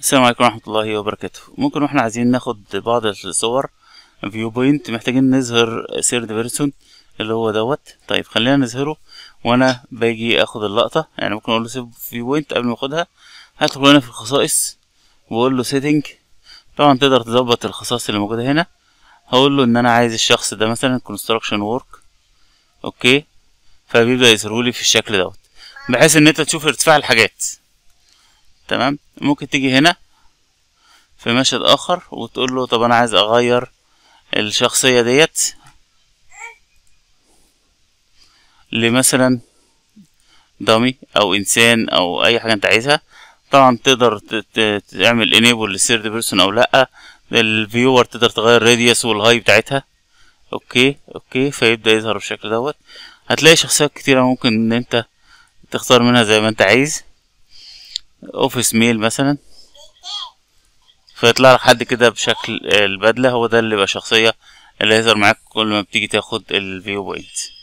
السلام عليكم ورحمة الله وبركاته ممكن واحنا عايزين ناخد بعض الصور فيو بوينت محتاجين نظهر سيرد بيرسون اللي هو دوت طيب خلينا نظهره وانا باجي اخد اللقطة يعني ممكن اقول له سيف فيو بوينت قبل ما اخدها هدخل هنا في الخصائص واقول له سيتنج طبعا تقدر تظبط الخصائص اللي موجودة هنا هقول له ان انا عايز الشخص ده مثلا كونستراكشن وورك اوكي فبيبدأ يظهرولي في الشكل دوت بحيث ان انت تشوف ارتفاع الحاجات تمام ممكن تيجي هنا في مشهد اخر وتقول له طب انا عايز اغير الشخصيه ديت لمثلا دامي او انسان او اي حاجه انت عايزها طبعا تقدر تعمل انيبل للثيرد بيرسون او لا الفيور تقدر تغير الراديوس والهاي بتاعتها اوكي اوكي فيبدا يظهر بالشكل دوت هتلاقي شخصيات كتيره ممكن ان انت تختار منها زي ما انت عايز اوفيس ميل مثلا فيطلع لك حد كده بشكل آه، البدله هو ده اللي بقى شخصيه هيظهر معاك كل ما بتيجي تاخد الفيو بوينت